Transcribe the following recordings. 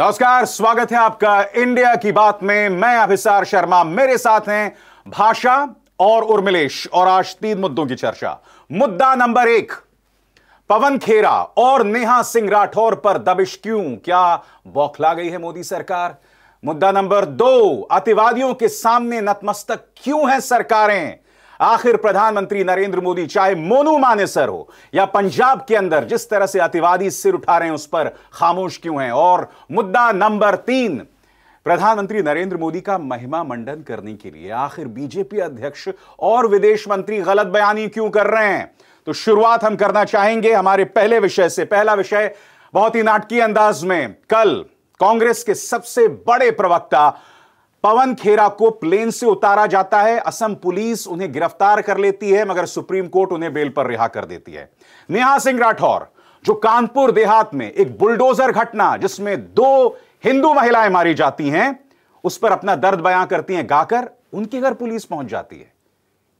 नमस्कार स्वागत है आपका इंडिया की बात में मैं अभिसार शर्मा मेरे साथ हैं भाषा और उर्मिलेश और आज तीन मुद्दों की चर्चा मुद्दा नंबर एक पवन खेरा और नेहा सिंह राठौर पर दबिश क्यों क्या बौखला गई है मोदी सरकार मुद्दा नंबर दो अतिवादियों के सामने नतमस्तक क्यों है सरकारें आखिर प्रधानमंत्री नरेंद्र मोदी चाहे मोनू मानेसर हो या पंजाब के अंदर जिस तरह से अतिवादी सिर उठा रहे हैं उस पर खामोश क्यों हैं और मुद्दा नंबर तीन प्रधानमंत्री नरेंद्र मोदी का महिमा मंडन करने के लिए आखिर बीजेपी अध्यक्ष और विदेश मंत्री गलत बयानी क्यों कर रहे हैं तो शुरुआत हम करना चाहेंगे हमारे पहले विषय से पहला विषय बहुत ही नाटकीय अंदाज में कल कांग्रेस के सबसे बड़े प्रवक्ता पवन खेरा को प्लेन से उतारा जाता है असम पुलिस उन्हें गिरफ्तार कर लेती है मगर सुप्रीम कोर्ट उन्हें बेल पर रिहा कर देती है नेहा सिंह राठौर जो कानपुर देहात में एक बुलडोजर घटना जिसमें दो हिंदू महिलाएं मारी जाती हैं उस पर अपना दर्द बयां करती हैं गाकर उनके घर पुलिस पहुंच जाती है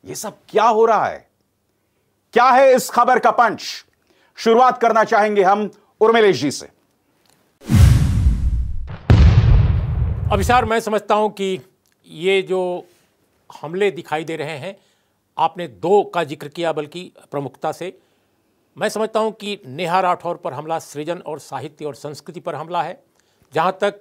यह सब क्या हो रहा है क्या है इस खबर का पंच शुरुआत करना चाहेंगे हम उर्मिलेश जी से अभिसार मैं समझता हूं कि ये जो हमले दिखाई दे रहे हैं आपने दो का जिक्र किया बल्कि प्रमुखता से मैं समझता हूं कि नेहा राठौर पर हमला सृजन और साहित्य और संस्कृति पर हमला है जहां तक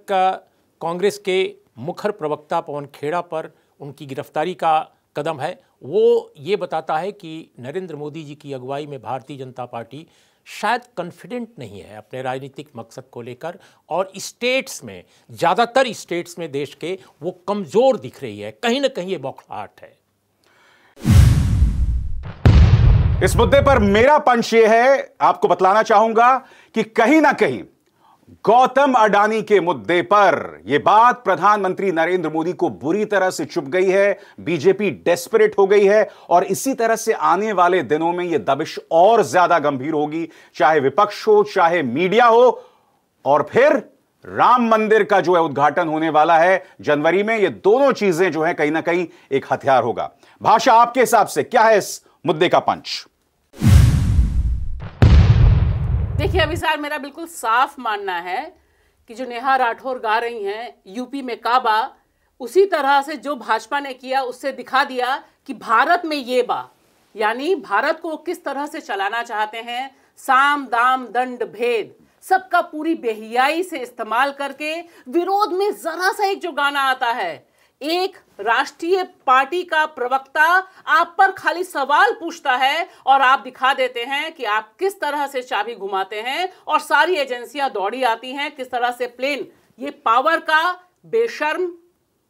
कांग्रेस के मुखर प्रवक्ता पवन खेड़ा पर उनकी गिरफ्तारी का कदम है वो ये बताता है कि नरेंद्र मोदी जी की अगुवाई में भारतीय जनता पार्टी शायद कॉन्फिडेंट नहीं है अपने राजनीतिक मकसद को लेकर और स्टेट्स में ज़्यादातर स्टेट्स में देश के वो कमज़ोर दिख रही है कहीं ना कहीं ये बौखलाहट है इस मुद्दे पर मेरा पंच यह है आपको बतलाना चाहूंगा कि कहीं ना कहीं गौतम अडानी के मुद्दे पर यह बात प्रधानमंत्री नरेंद्र मोदी को बुरी तरह से चुप गई है बीजेपी डेस्परेट हो गई है और इसी तरह से आने वाले दिनों में यह दबिश और ज्यादा गंभीर होगी चाहे विपक्ष हो चाहे मीडिया हो और फिर राम मंदिर का जो है उद्घाटन होने वाला है जनवरी में ये दोनों चीजें जो है कहीं ना कहीं एक हथियार होगा भाषा आपके हिसाब से क्या है इस मुद्दे का पंच देखिए अभिसार मेरा बिल्कुल साफ मानना है कि जो नेहा राठौर गा रही हैं यूपी में काबा उसी तरह से जो भाजपा ने किया उससे दिखा दिया कि भारत में ये बा यानी भारत को किस तरह से चलाना चाहते हैं साम दाम दंड भेद सबका पूरी बेहियाई से इस्तेमाल करके विरोध में जरा सा एक जो गाना आता है एक राष्ट्रीय पार्टी का प्रवक्ता आप पर खाली सवाल पूछता है और आप दिखा देते हैं कि आप किस तरह से चाबी घुमाते हैं और सारी एजेंसियां दौड़ी आती हैं किस तरह से प्लेन ये पावर का बेशर्म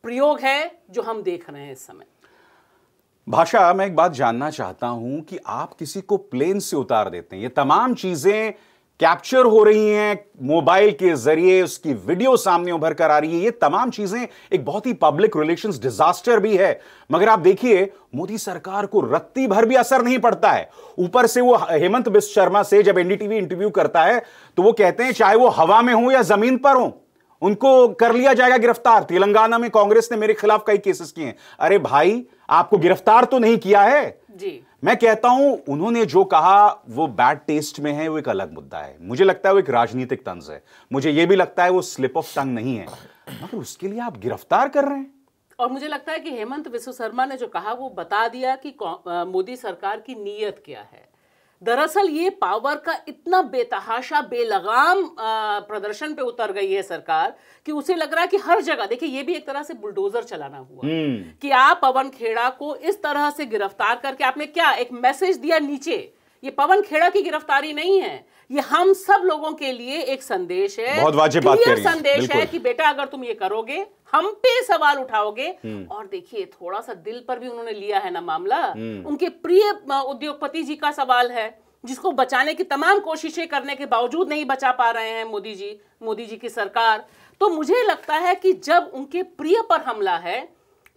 प्रयोग है जो हम देख रहे हैं इस समय भाषा मैं एक बात जानना चाहता हूं कि आप किसी को प्लेन से उतार देते हैं ये तमाम चीजें कैप्चर हो रही हैं मोबाइल के जरिए उसकी वीडियो सामने उभर कर आ रही है ये तमाम चीजें एक बहुत ही पब्लिक रिलेशंस डिजास्टर भी है मगर आप देखिए मोदी सरकार को रत्ती भर भी असर नहीं पड़ता है ऊपर से वो हेमंत बिस्व शर्मा से जब एनडीटीवी इंटरव्यू करता है तो वो कहते हैं चाहे वो हवा में हो या जमीन पर हो उनको कर लिया जाएगा गिरफ्तार तेलंगाना में कांग्रेस ने मेरे खिलाफ कई केसेस किए अरे भाई आपको गिरफ्तार तो नहीं किया है जी मैं कहता हूं उन्होंने जो कहा वो बैड टेस्ट में है वो एक अलग मुद्दा है मुझे लगता है वो एक राजनीतिक तंज है मुझे ये भी लगता है वो स्लिप ऑफ टंग नहीं है मगर उसके लिए आप गिरफ्तार कर रहे हैं और मुझे लगता है कि हेमंत विश्व शर्मा ने जो कहा वो बता दिया कि मोदी सरकार की नीयत क्या है दरअसल ये पावर का इतना बेतहाशा बेलगाम प्रदर्शन पे उतर गई है सरकार कि उसे लग रहा है कि हर जगह देखिए ये भी एक तरह से बुलडोजर चलाना हुआ हम्म। कि आप पवन खेड़ा को इस तरह से गिरफ्तार करके आपने क्या एक मैसेज दिया नीचे ये पवन खेड़ा की गिरफ्तारी नहीं है ये हम सब लोगों के लिए एक संदेश है बहुत वाजिब बात कह रही संदेश है कि बेटा अगर तुम ये करोगे हम पे सवाल उठाओगे हम्म। और देखिए थोड़ा सा दिल पर भी उन्होंने लिया है ना मामला हम्म। उनके प्रिय उद्योगपति जी का सवाल है जिसको बचाने की तमाम कोशिशें करने के बावजूद नहीं बचा पा रहे हैं मोदी जी मोदी जी की सरकार तो मुझे लगता है कि जब उनके प्रिय पर हमला है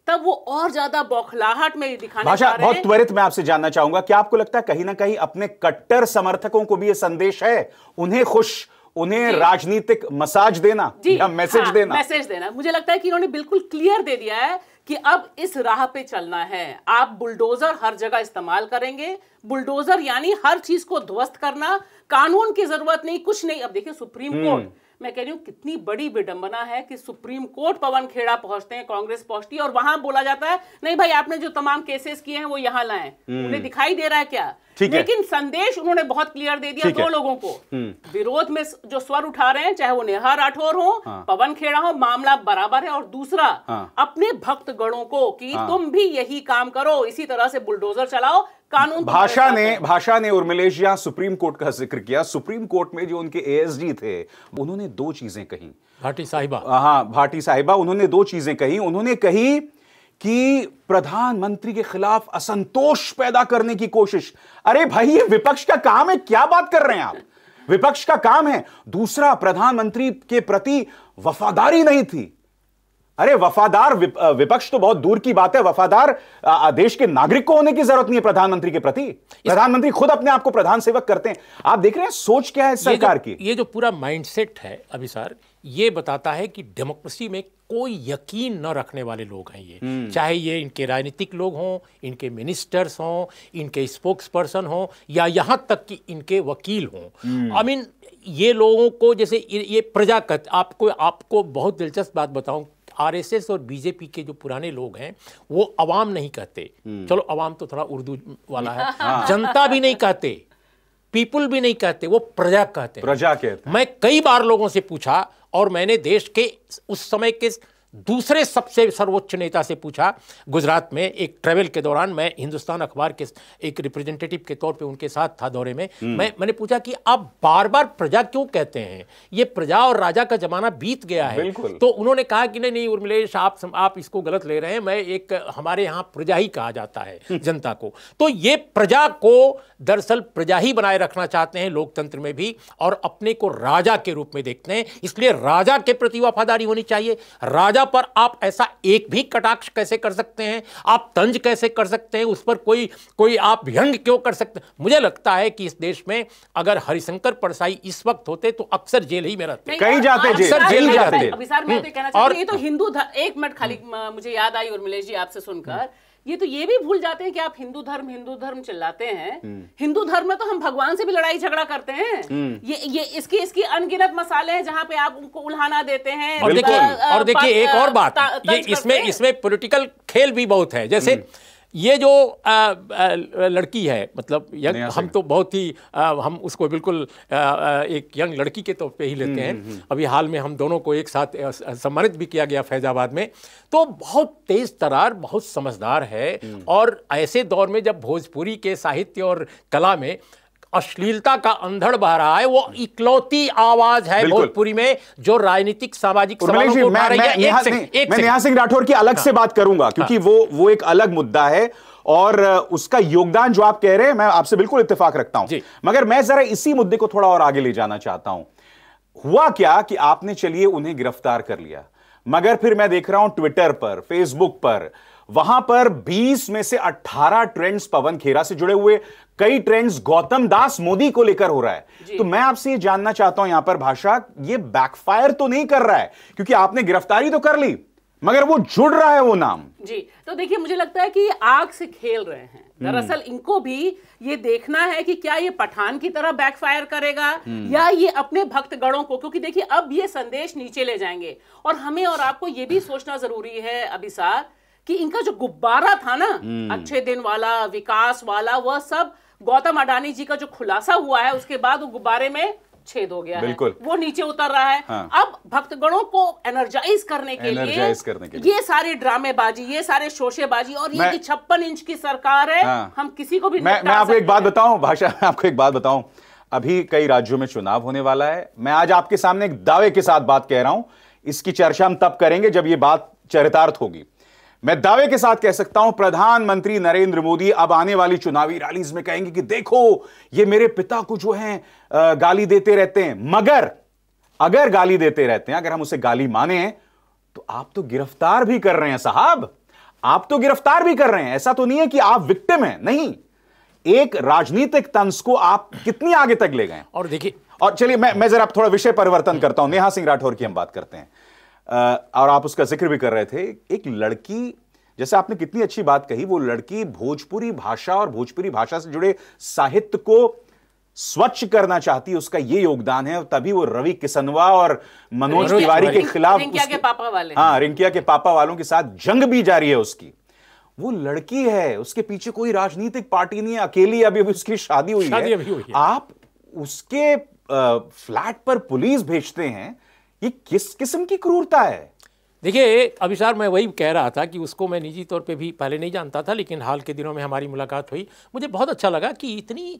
तब वो और ज्यादा बौखलाहट में दिखाने हैं। बहुत त्वरित मैं आपसे जानना चाहूंगा क्या आपको लगता है कहीं ना कहीं अपने कट्टर समर्थकों को भी ये संदेश है उन्हें खुश उन्हें राजनीतिक मसाज देना या मैसेज हाँ, देना मैसेज देना मुझे लगता है कि इन्होंने बिल्कुल क्लियर दे दिया है कि अब इस राह पे चलना है आप बुलडोजर हर जगह इस्तेमाल करेंगे बुलडोजर यानी हर चीज को ध्वस्त करना कानून की जरूरत नहीं कुछ नहीं अब देखिए सुप्रीम हम्म। कोर्ट मैं कह रही हूँ कितनी बड़ी विडंबना है कि सुप्रीम कोर्ट पवन खेड़ा पहुंचते हैं कांग्रेस पहुंचती है और वहां बोला जाता है नहीं भाई आपने जो तमाम केसेस किए हैं वो यहाँ लाए हम्म। उन्हें दिखाई दे रहा है क्या लेकिन संदेश उन्होंने बहुत क्लियर दे दिया दो लोगों को हम्म। विरोध में जो स्वर उठा रहे हैं चाहे वो नेहा राठौर हो हाँ। पवन खेड़ा हो मामला बराबर है और दूसरा हाँ। अपने भक्त गणों को कि हाँ। तुम भी यही काम करो इसी तरह से बुलडोजर चलाओ कानून तो भाषा ने भाषा ने उर्मिलेश सुप्रीम कोर्ट का जिक्र किया सुप्रीम कोर्ट में जो उनके एएसडी थे उन्होंने दो चीजें कही भाटी साहिबा हाँ भाटी साहिबा उन्होंने दो चीजें कही उन्होंने कही कि प्रधानमंत्री के खिलाफ असंतोष पैदा करने की कोशिश अरे भाई ये विपक्ष का काम है क्या बात कर रहे हैं आप विपक्ष का काम है दूसरा प्रधानमंत्री के प्रति वफादारी नहीं थी अरे वफादार विपक्ष तो बहुत दूर की बात है वफादार देश के नागरिक को होने की जरूरत नहीं है प्रधानमंत्री के प्रति प्रधानमंत्री खुद अपने आप को प्रधान सेवक करते हैं आप देख रहे हैं सोच क्या है सरकार की ये जो पूरा माइंडसेट है अभिसार ये बताता है कि डेमोक्रेसी में कोई यकीन न रखने वाले लोग हैं ये हम्म। चाहे ये इनके राजनीतिक लोग हों इनके मिनिस्टर्स हों इनके स्पोक्स पर्सन हों या यहाँ तक कि इनके वकील हों आई हम्म। मीन ये लोगों को जैसे ये प्रजा आपको आपको बहुत दिलचस्प बात बताऊं आरएसएस और बीजेपी के जो पुराने लोग हैं वो अवाम नहीं कहते हम्म। चलो अवाम तो थोड़ा उर्दू वाला है हाँ। जनता भी नहीं कहते पीपुल भी नहीं कहते वो प्रजा कहते प्रजा कहते मैं कई बार लोगों से पूछा और मैंने देश के उस समय के दूसरे सबसे सर्वोच्च नेता से पूछा गुजरात में एक ट्रेवल के दौरान मैं हिंदुस्तान अखबार के एक रिप्रेजेंटेटिव के तौर पे उनके साथ था दौरे में हम्म। मैं मैंने पूछा कि आप बार बार प्रजा क्यों कहते हैं ये प्रजा और राजा का जमाना बीत गया है तो उन्होंने कहा कि नहीं नहीं उर्मिलेश आप आप इसको गलत ले रहे हैं मैं एक हमारे यहाँ प्रजा ही कहा जाता है हम्म। जनता को तो ये प्रजा को दरअसल प्रजा ही बनाए रखना चाहते हैं लोकतंत्र में भी और अपने को राजा के रूप में देखते हैं इसलिए राजा के प्रति वफादारी होनी चाहिए राजा महिला पर आप ऐसा एक भी कटाक्ष कैसे कर सकते हैं आप तंज कैसे कर सकते हैं उस पर कोई कोई आप व्यंग क्यों कर सकते हैं मुझे लगता है कि इस देश में अगर हरिशंकर परसाई इस वक्त होते तो अक्सर जेल ही में रहते कहीं जाते अक्सर जेल में रहते तो तो हिंदू एक मिनट खाली मुझे याद आई उर्मिलेश जी आपसे सुनकर ये तो ये भी भूल जाते हैं कि आप हिंदू धर्म हिंदू धर्म चिल्लाते हैं हम्म। हिंदू धर्म में तो हम भगवान से भी लड़ाई झगड़ा करते हैं हम्म। ये ये इसकी इसकी अनगिनत मसाले हैं जहाँ पे आप उनको उल्हाना देते हैं और देखिए और एक और बात ये इसमें इसमें पॉलिटिकल खेल भी बहुत है जैसे हम्म। ये जो आ, आ, लड़की है मतलब यंग हम तो बहुत ही आ, हम उसको बिल्कुल आ, आ, एक यंग लड़की के तौर तो पे ही लेते हम्म, हैं हम्म, हम्म। अभी हाल में हम दोनों को एक साथ सम्मानित भी किया गया फैजाबाद में तो बहुत तेज तरार बहुत समझदार है और ऐसे दौर में जब भोजपुरी के साहित्य और कला में अश्लीलता का अंधड़ बह रहा है वो इकलौती आवाज है भोजपुरी में जो राजनीतिक सामाजिक सिंह राठौर की अलग से हाँ। बात करूंगा क्योंकि हाँ। वो वो एक अलग मुद्दा है और उसका योगदान जो आप कह रहे हैं मैं आपसे बिल्कुल इत्तेफाक रखता हूं मगर मैं जरा इसी मुद्दे को थोड़ा और आगे ले जाना चाहता हूं हुआ क्या कि आपने चलिए उन्हें गिरफ्तार कर लिया मगर फिर मैं देख रहा हूं ट्विटर पर फेसबुक पर वहां पर 20 में से 18 ट्रेंड्स पवन खेरा से जुड़े हुए कई ट्रेंड्स गौतम दास मोदी को लेकर हो रहा है तो मैं आपसे ये जानना चाहता हूं यहां पर भाषा ये बैकफायर तो नहीं कर रहा है क्योंकि आपने गिरफ्तारी तो कर ली मगर वो जुड़ रहा है वो नाम जी तो देखिए मुझे लगता है कि आग से खेल रहे हैं हम्म। दरअसल इनको भी ये देखना है कि क्या ये पठान की तरह बैकफायर करेगा हम्म। या ये अपने भक्तगणों को क्योंकि देखिए अब ये संदेश नीचे ले जाएंगे और हमें और आपको ये भी सोचना जरूरी है अभिसार कि इनका जो गुब्बारा था ना हम्म। अच्छे दिन वाला विकास वाला वह सब गौतम अडानी जी का जो खुलासा हुआ है उसके बाद वो गुब्बारे में छेद हो गया है वो नीचे उतर रहा है हाँ। अब भक्तगणों को एनर्जाइज करने के लिए करने के लिए। ये सारे ड्रामेबाजी ये सारे शोशेबाजी और ये छप्पन इंच की सरकार है हाँ। हम किसी को भी मैं, मैं आपको एक बात बताऊं भाषा आपको एक बात बताऊं अभी कई राज्यों में चुनाव होने वाला है मैं आज आपके सामने एक दावे के साथ बात कह रहा हूं इसकी चर्चा हम तब करेंगे जब ये बात चरितार्थ होगी मैं दावे के साथ कह सकता हूं प्रधानमंत्री नरेंद्र मोदी अब आने वाली चुनावी रैलीज में कहेंगे कि देखो ये मेरे पिता को जो है गाली देते रहते हैं मगर अगर गाली देते रहते हैं अगर हम उसे गाली माने तो आप तो गिरफ्तार भी कर रहे हैं साहब आप तो गिरफ्तार भी कर रहे हैं ऐसा तो नहीं है कि आप विक्टिम हैं नहीं एक राजनीतिक तंस को आप कितनी आगे तक ले गए और देखिए और चलिए मैं मैं जरा थोड़ा विषय परिवर्तन करता हूं नेहा सिंह राठौर की हम बात करते हैं और आप उसका जिक्र भी कर रहे थे एक लड़की जैसे आपने कितनी अच्छी बात कही वो लड़की भोजपुरी भाषा और भोजपुरी भाषा से जुड़े साहित्य को स्वच्छ करना चाहती है उसका ये योगदान है तभी वो रवि किसनवा और मनोज तिवारी के खिलाफ रिंकिया के पापा वाले हाँ रिंकिया के पापा वालों के साथ जंग भी जारी है उसकी वो लड़की है उसके पीछे कोई राजनीतिक पार्टी नहीं है अकेली अभी अभी उसकी शादी हुई शादी है अभी हुई है। आप उसके फ्लैट पर पुलिस भेजते हैं ये किस किस्म की क्रूरता है देखिए अभिसार मैं वही कह रहा था कि उसको मैं निजी तौर पे भी पहले नहीं जानता था लेकिन हाल के दिनों में हमारी मुलाकात हुई मुझे बहुत अच्छा लगा कि इतनी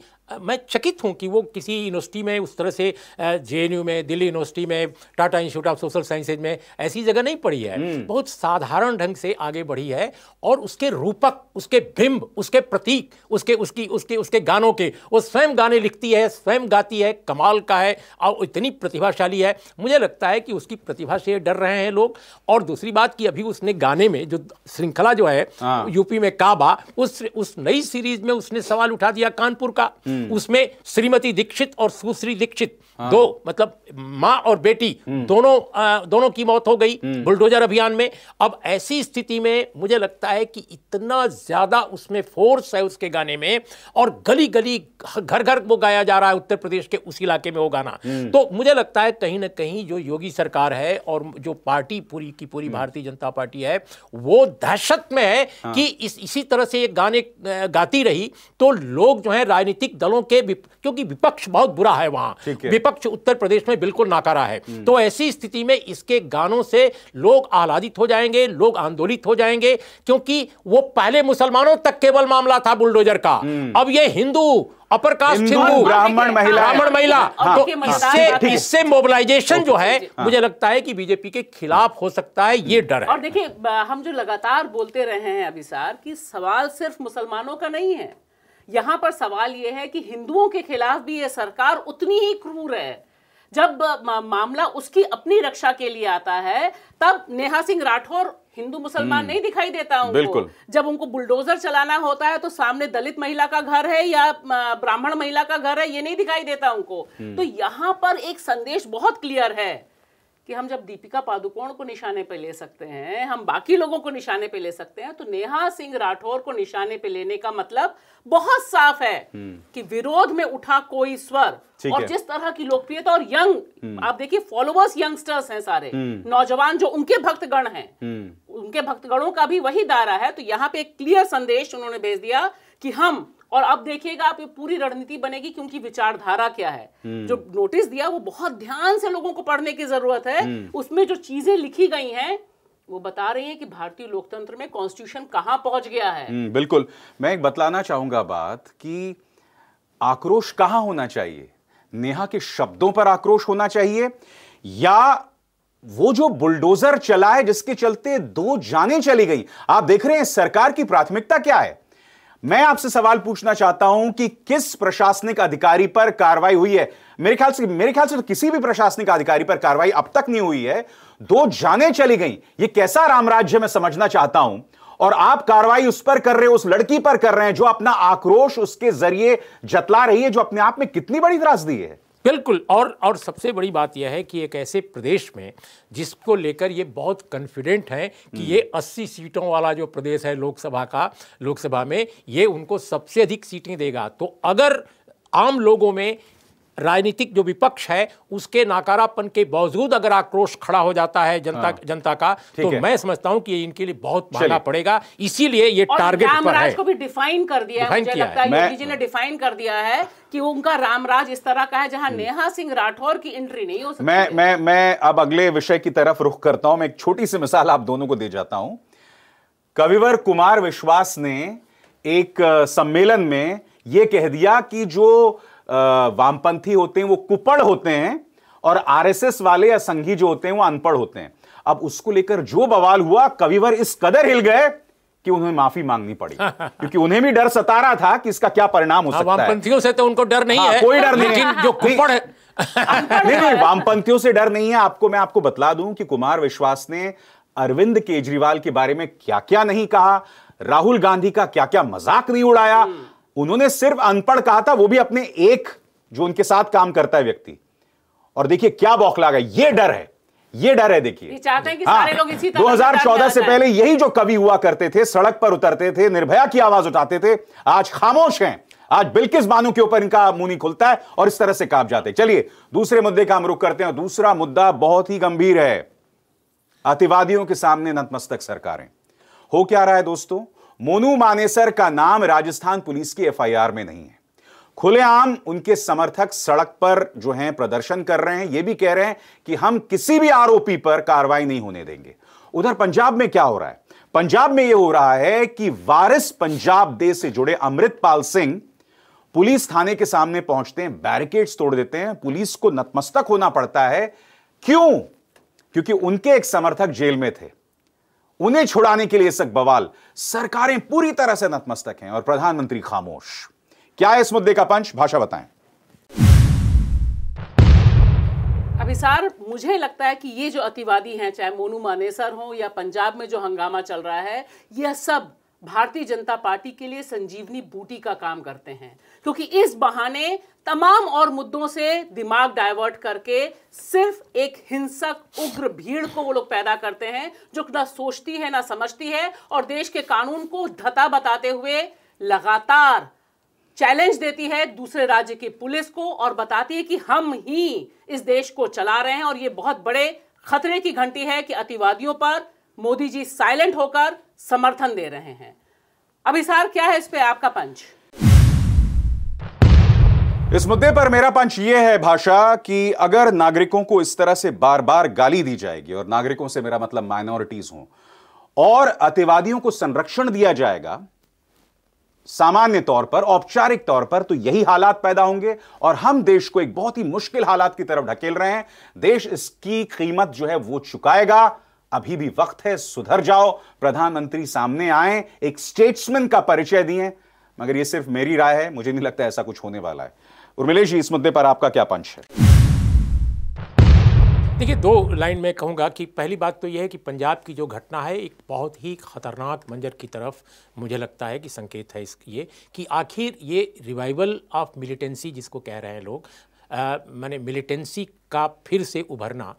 मैं चकित हूँ कि वो किसी यूनिवर्सिटी में उस तरह से जे में दिल्ली यूनिवर्सिटी में Tata institute of social sciences में ऐसी जगह नहीं पड़ी है हम्म। बहुत साधारण ढंग से आगे बढ़ी है और उसके रूपक उसके बिंब उसके प्रतीक उसके उसकी उसके उसके गानों के वो स्वयं गाने लिखती है स्वयं गाती है कमाल का है और इतनी प्रतिभाशाली है मुझे लगता है कि उसकी प्रतिभा से डर रहे हैं लोग और दूसरी बात कि अभी उसने गाने में जो श्रृंखला जो है हाँ। यूपी में काबा उस उस नई सीरीज में उसने सवाल उठा दिया कानपुर का हम्म। उसमें श्रीमती दीक्षित और सुश्री दीक्षित हाँ। दो मतलब माँ और बेटी हम्म। दोनों आ, दोनों की मौत हो गई हम्म। बुलडोजर अभियान में अब ऐसी स्थिति में मुझे लगता है कि इतना ज्यादा उसमें फोर्स है उसके गाने में और गली गली घर घर वो गाया जा रहा है उत्तर प्रदेश के उस इलाके में वो गाना तो मुझे लगता है कहीं ना कहीं जो योगी सरकार है और जो पार्टी पूरी की पूरी हम्म। भारतीय जनता पार्टी है वो दहशत में है हाँ। कि इस इसी तरह से ये गाने गाती रही तो लोग जो है राजनीतिक दलों के क्योंकि विपक्ष बहुत बुरा है वहां विपक्ष उत्तर प्रदेश में बिल्कुल नाकारा है हम्म। तो ऐसी स्थिति में इसके गानों से लोग आह्लादित हो जाएंगे लोग आंदोलित हो जाएंगे क्योंकि वो पहले मुसलमानों तक केवल मामला था बुलडोजर का हम्म। अब ये हिंदू अपर कास्ट हिंदू ब्राह्मण हाँ, महिला ब्राह्मण महिला हाँ, तो इससे इससे मोबिलाइजेशन जो है मुझे हाँ। लगता है कि बीजेपी के खिलाफ हो सकता है ये डर है और देखिए हम जो लगातार बोलते रहे हैं अभिसार कि सवाल सिर्फ मुसलमानों का नहीं है यहाँ पर सवाल ये है कि हिंदुओं के खिलाफ भी ये सरकार उतनी ही क्रूर है जब मामला उसकी अपनी रक्षा के लिए आता है तब नेहा सिंह राठौर हिंदू मुसलमान हम्म। नहीं दिखाई देता उनको बिल्कुल जब उनको बुलडोजर चलाना होता है तो सामने दलित महिला का घर है या ब्राह्मण महिला का घर है ये नहीं दिखाई देता उनको हम्म। तो यहाँ पर एक संदेश बहुत क्लियर है कि हम जब दीपिका पादुकोण को निशाने पर ले सकते हैं हम बाकी लोगों को निशाने पर ले सकते हैं तो नेहा सिंह राठौर को निशाने पर लेने का मतलब बहुत साफ है हम्म। कि विरोध में उठा कोई स्वर और जिस तरह की लोकप्रियता और यंग हम्म। आप देखिए फॉलोअर्स यंगस्टर्स हैं सारे हम्म। नौजवान जो उनके भक्तगण हैं उनके भक्तगणों का भी वही दायरा है तो यहाँ पे एक क्लियर संदेश उन्होंने भेज दिया कि हम और अब देखिएगा आप ये पूरी रणनीति बनेगी क्योंकि विचारधारा क्या है हम्म। जो नोटिस दिया वो बहुत ध्यान से लोगों को पढ़ने की जरूरत है हम्म। उसमें जो चीजें लिखी गई हैं वो बता रही हैं कि भारतीय लोकतंत्र में कॉन्स्टिट्यूशन कहां पहुंच गया है हम्म, बिल्कुल मैं एक बतलाना चाहूंगा बात कि आक्रोश कहां होना चाहिए नेहा के शब्दों पर आक्रोश होना चाहिए या वो जो बुलडोजर चला है जिसके चलते दो जाने चली गई आप देख रहे हैं सरकार की प्राथमिकता क्या है मैं आपसे सवाल पूछना चाहता हूं कि किस प्रशासनिक अधिकारी पर कार्रवाई हुई है मेरे ख्याल से मेरे ख्याल से तो किसी भी प्रशासनिक अधिकारी पर कार्रवाई अब तक नहीं हुई है दो जाने चली गई ये कैसा रामराज्य मैं समझना चाहता हूं और आप कार्रवाई उस पर कर रहे हो उस लड़की पर कर रहे हैं जो अपना आक्रोश उसके जरिए जतला रही है जो अपने आप में कितनी बड़ी त्रासदी है बिल्कुल और और सबसे बड़ी बात यह है कि एक ऐसे प्रदेश में जिसको लेकर ये बहुत कॉन्फिडेंट हैं कि हम्म। ये 80 सीटों वाला जो प्रदेश है लोकसभा का लोकसभा में ये उनको सबसे अधिक सीटें देगा तो अगर आम लोगों में राजनीतिक जो विपक्ष है उसके नाकारापन के बावजूद अगर आक्रोश खड़ा हो जाता है जनता हाँ, जनता का तो मैं समझता हूं कि इनके लिए बहुत महंगा पड़ेगा इसीलिए ये टारगेट पर है को भी डिफाइन कर दिया है मुझे लगता है जी ने डिफाइन कर दिया है कि उनका रामराज इस तरह का है जहां नेहा सिंह राठौर की एंट्री नहीं हो सकती मैं मैं मैं अब अगले विषय की तरफ रुख करता हूं मैं एक छोटी सी मिसाल आप दोनों को दे जाता हूं कविवर कुमार विश्वास ने एक सम्मेलन में यह कह दिया कि जो वामपंथी होते हैं वो कुपड़ होते हैं और आरएसएस वाले या संघी जो होते हैं वो अनपढ़ होते हैं अब उसको लेकर जो बवाल हुआ कविवर इस कदर हिल गए कि उन्हें माफी मांगनी पड़ी क्योंकि उन्हें भी डर सता रहा था कि इसका क्या परिणाम हो हाँ, सकता वामपंथियों है वामपंथियों से तो उनको डर नहीं हाँ, है कोई डर नहीं जो कुपड़ है नहीं नहीं वामपंथियों से डर नहीं है आपको मैं आपको बतला दूं कि कुमार विश्वास ने अरविंद केजरीवाल के बारे में क्या क्या नहीं कहा राहुल गांधी का क्या क्या मजाक नहीं उड़ाया उन्होंने सिर्फ अनपढ़ कहा था वो भी अपने एक जो उनके साथ काम करता है व्यक्ति और देखिए क्या बौखला गया ये डर है ये डर है देखिए हाँ, दो हजार चौदह से पहले यही जो कवि हुआ करते थे सड़क पर उतरते थे निर्भया की आवाज उठाते थे आज खामोश हैं आज बिल्किस बानू के ऊपर इनका मुनी खुलता है और इस तरह से काप जाते हैं चलिए दूसरे मुद्दे का हम रुख करते हैं दूसरा मुद्दा बहुत ही गंभीर है अतिवादियों के सामने नतमस्तक सरकारें हो क्या रहा है दोस्तों मोनू मानेसर का नाम राजस्थान पुलिस की एफआईआर में नहीं है खुलेआम उनके समर्थक सड़क पर जो हैं प्रदर्शन कर रहे हैं यह भी कह रहे हैं कि हम किसी भी आरोपी पर कार्रवाई नहीं होने देंगे उधर पंजाब में क्या हो रहा है पंजाब में यह हो रहा है कि वारिस पंजाब दे से जुड़े अमृतपाल सिंह पुलिस थाने के सामने पहुंचते हैं बैरिकेड्स तोड़ देते हैं पुलिस को नतमस्तक होना पड़ता है क्यों क्योंकि उनके एक समर्थक जेल में थे उन्हें छुड़ाने के लिए सक बवाल सरकारें पूरी तरह से नतमस्तक हैं और प्रधानमंत्री खामोश क्या है इस मुद्दे का पंच भाषा बताएं अभिसार मुझे लगता है कि ये जो अतिवादी हैं चाहे मोनू मानेसर हो या पंजाब में जो हंगामा चल रहा है यह सब भारतीय जनता पार्टी के लिए संजीवनी बूटी का काम करते हैं क्योंकि इस बहाने तमाम और मुद्दों से दिमाग डाइवर्ट करके सिर्फ एक हिंसक उग्र भीड़ को वो लोग पैदा करते हैं जो ना सोचती है ना समझती है और देश के कानून को धता बताते हुए लगातार चैलेंज देती है दूसरे राज्य की पुलिस को और बताती है कि हम ही इस देश को चला रहे हैं और ये बहुत बड़े खतरे की घंटी है कि अतिवादियों पर मोदी जी साइलेंट होकर समर्थन दे रहे हैं अब क्या है इस पे आपका पंच इस मुद्दे पर मेरा पंच यह है भाषा कि अगर नागरिकों को इस तरह से बार बार गाली दी जाएगी और नागरिकों से मेरा मतलब माइनॉरिटीज हो और अतिवादियों को संरक्षण दिया जाएगा सामान्य तौर पर औपचारिक तौर पर तो यही हालात पैदा होंगे और हम देश को एक बहुत ही मुश्किल हालात की तरफ ढकेल रहे हैं देश इसकी कीमत जो है वो चुकाएगा अभी भी वक्त है सुधर जाओ प्रधानमंत्री सामने आए एक स्टेट्समैन का परिचय दिए मगर यह सिर्फ मेरी राय है मुझे नहीं लगता ऐसा कुछ होने वाला है उर्मिलेश जी इस मुद्दे पर आपका क्या पंच है देखिए दो लाइन में कहूंगा कि पहली बात तो यह है कि पंजाब की जो घटना है एक बहुत ही खतरनाक मंजर की तरफ मुझे लगता है कि संकेत है इस ये कि आखिर ये रिवाइवल ऑफ मिलिटेंसी जिसको कह रहे हैं लोग मैंने मिलिटेंसी का फिर से उभरना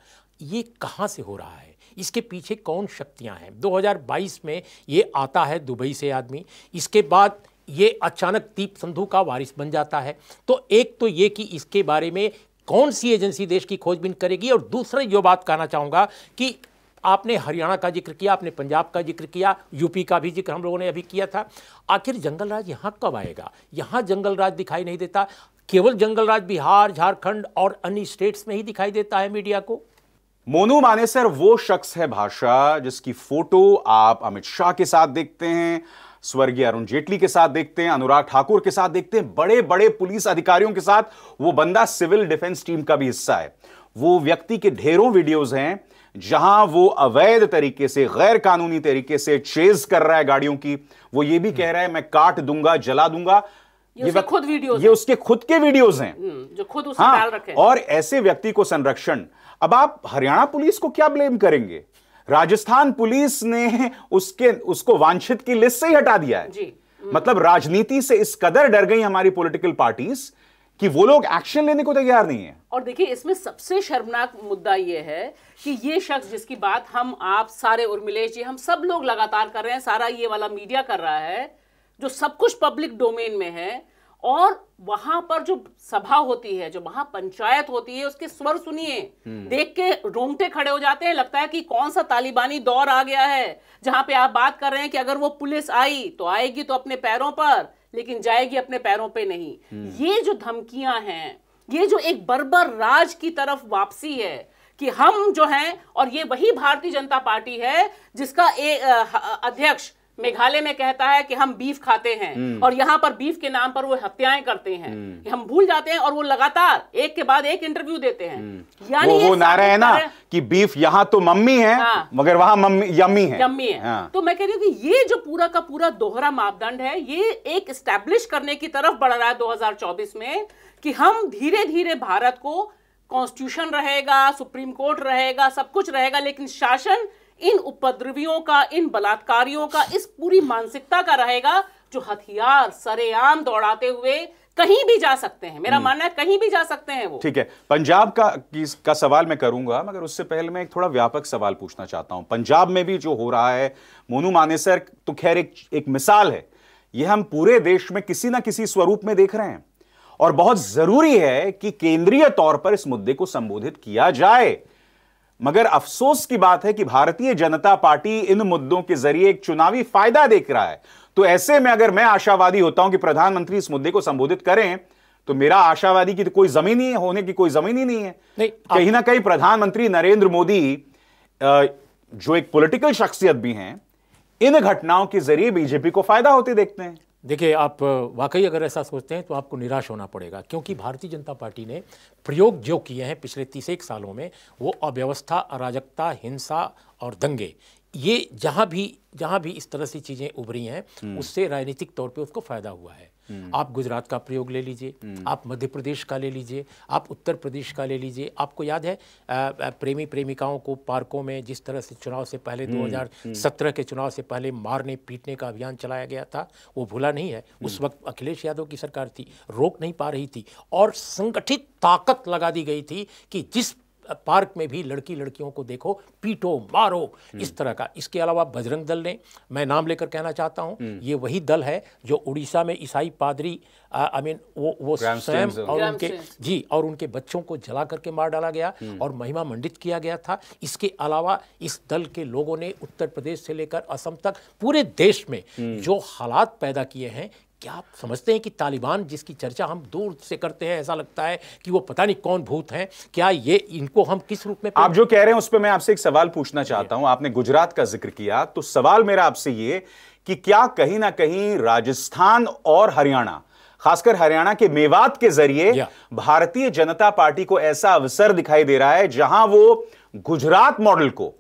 ये कहाँ से हो रहा है इसके पीछे कौन शक्तियां हैं 2022 में ये आता है दुबई से आदमी इसके बाद ये अचानक दीप संधु का वारिस बन जाता है तो एक तो ये कि इसके बारे में कौन सी एजेंसी देश की खोजबीन करेगी और दूसरा जो बात कहना चाहूँगा कि आपने हरियाणा का जिक्र किया आपने पंजाब का जिक्र किया यूपी का भी जिक्र हम लोगों ने अभी किया था आखिर जंगल राज यहाँ कब आएगा यहाँ जंगल राज दिखाई नहीं देता केवल जंगल राज बिहार झारखंड और अन्य स्टेट्स में ही दिखाई देता है मीडिया को मोनू मानेसर वो शख्स है भाषा जिसकी फोटो आप अमित शाह के साथ देखते हैं स्वर्गीय अरुण जेटली के साथ देखते हैं अनुराग ठाकुर के साथ देखते हैं बड़े बड़े पुलिस अधिकारियों के साथ वो बंदा सिविल डिफेंस टीम का भी हिस्सा है वो व्यक्ति के ढेरों वीडियोस हैं जहां वो अवैध तरीके से गैर कानूनी तरीके से चेज कर रहा है गाड़ियों की वो ये भी कह रहा है मैं काट दूंगा जला दूंगा ये, ये खुद वीडियो ये उसके खुद के वीडियोज हैं हम्म, जो खुद हाँ, डाल रखे हैं और ऐसे व्यक्ति को संरक्षण अब आप हरियाणा पुलिस को क्या ब्लेम करेंगे राजस्थान पुलिस ने उसके उसको वांछित की लिस्ट से ही हटा दिया है जी। मतलब राजनीति से इस कदर डर गई हमारी पॉलिटिकल पार्टीज कि वो लोग एक्शन लेने को तैयार नहीं है और देखिए इसमें सबसे शर्मनाक मुद्दा यह है कि ये शख्स जिसकी बात हम आप सारे उर्मिलेश जी हम सब लोग लगातार कर रहे हैं सारा ये वाला मीडिया कर रहा है जो सब कुछ पब्लिक डोमेन में है और वहां पर जो सभा होती है जो महापंचायत होती है उसके स्वर सुनिए हम्म। देख के रोंगटे खड़े हो जाते हैं लगता है कि कौन सा तालिबानी दौर आ गया है जहां पे आप बात कर रहे हैं कि अगर वो पुलिस आई तो आएगी तो अपने पैरों पर लेकिन जाएगी अपने पैरों पे नहीं हम्म। ये जो धमकियां हैं ये जो एक बर्बर राज की तरफ वापसी है कि हम जो हैं और ये वही भारतीय जनता पार्टी है जिसका ए, अध्यक्ष मेघालय में कहता है कि हम बीफ खाते हैं हम्म। और यहाँ पर बीफ के नाम पर वो हत्याएं करते हैं हम्म। हम भूल जाते हैं और वो लगातार एक के बाद एक इंटरव्यू देते हैं हम्म। यानी वो, वो नारे है ना कि बीफ यहाँ तो मम्मी है हाँ, मगर वहां मम्मी यम्मी है यम्मी है हाँ। तो मैं कह रही हूँ कि ये जो पूरा का पूरा दोहरा मापदंड है ये एक स्टेब्लिश करने की तरफ बढ़ रहा है दो में कि हम धीरे धीरे भारत को कॉन्स्टिट्यूशन रहेगा सुप्रीम कोर्ट रहेगा सब कुछ रहेगा लेकिन शासन इन उपद्रवियों का इन बलात्कारियों का इस पूरी मानसिकता का रहेगा जो हथियार सरेआम दौड़ाते हुए कहीं भी जा सकते हैं मेरा हम्म। मानना है कहीं भी जा सकते हैं वो ठीक है पंजाब का का सवाल मैं करूंगा मगर उससे पहले मैं एक थोड़ा व्यापक सवाल पूछना चाहता हूं पंजाब में भी जो हो रहा है मोनू मानेसर तो खैर एक एक मिसाल है यह हम पूरे देश में किसी ना किसी स्वरूप में देख रहे हैं और बहुत जरूरी है कि केंद्रीय तौर पर इस मुद्दे को संबोधित किया जाए मगर अफसोस की बात है कि भारतीय जनता पार्टी इन मुद्दों के जरिए एक चुनावी फायदा देख रहा है तो ऐसे में अगर मैं आशावादी होता हूं कि प्रधानमंत्री इस मुद्दे को संबोधित करें तो मेरा आशावादी की तो कोई जमीन ही होने की कोई जमीन ही नहीं है नहीं, कहीं ना कहीं प्रधानमंत्री नरेंद्र मोदी जो एक पॉलिटिकल शख्सियत भी हैं इन घटनाओं के जरिए बीजेपी को फायदा होते देखते हैं देखिए आप वाकई अगर ऐसा सोचते हैं तो आपको निराश होना पड़ेगा क्योंकि भारतीय जनता पार्टी ने प्रयोग जो किए हैं पिछले तीस एक सालों में वो अव्यवस्था अराजकता हिंसा और दंगे ये जहाँ भी जहाँ भी इस तरह से चीज़ें उभरी हैं हम्म। उससे राजनीतिक तौर पे उसको फ़ायदा हुआ है हम्म। आप गुजरात का प्रयोग ले लीजिए हम्म। आप मध्य प्रदेश का ले लीजिए आप उत्तर प्रदेश का ले लीजिए आपको याद है प्रेमी प्रेमिकाओं को पार्कों में जिस तरह से चुनाव से पहले 2017 के चुनाव से पहले मारने पीटने का अभियान चलाया गया था वो भूला नहीं है उस वक्त अखिलेश यादव की सरकार थी रोक नहीं पा रही थी और संगठित ताकत लगा दी गई थी कि जिस पार्क में भी लड़की लड़कियों को देखो पीटो मारो इस हम्म। तरह का इसके अलावा बजरंग दल ने मैं नाम लेकर कहना चाहता हूँ हम्म। ये वही दल है जो उड़ीसा में ईसाई पादरी आई मीन वो वो स्वयं और उनके जी और उनके बच्चों को जला करके मार डाला गया हम्म। और महिमा मंडित किया गया था इसके अलावा इस दल के लोगों ने उत्तर प्रदेश से लेकर असम तक पूरे देश में जो हालात पैदा किए हैं क्या आप समझते हैं कि तालिबान जिसकी चर्चा हम दूर से करते हैं ऐसा लगता है कि वो पता नहीं कौन भूत हैं क्या ये इनको हम किस रूप में आप जो कह रहे हैं उस पर मैं आपसे एक सवाल पूछना चाहता हूं आपने गुजरात का जिक्र किया तो सवाल मेरा आपसे ये कि क्या कहीं ना कहीं राजस्थान और हरियाणा खासकर हरियाणा के मेवात के जरिए भारतीय जनता पार्टी को ऐसा अवसर दिखाई दे रहा है जहां वो गुजरात मॉडल को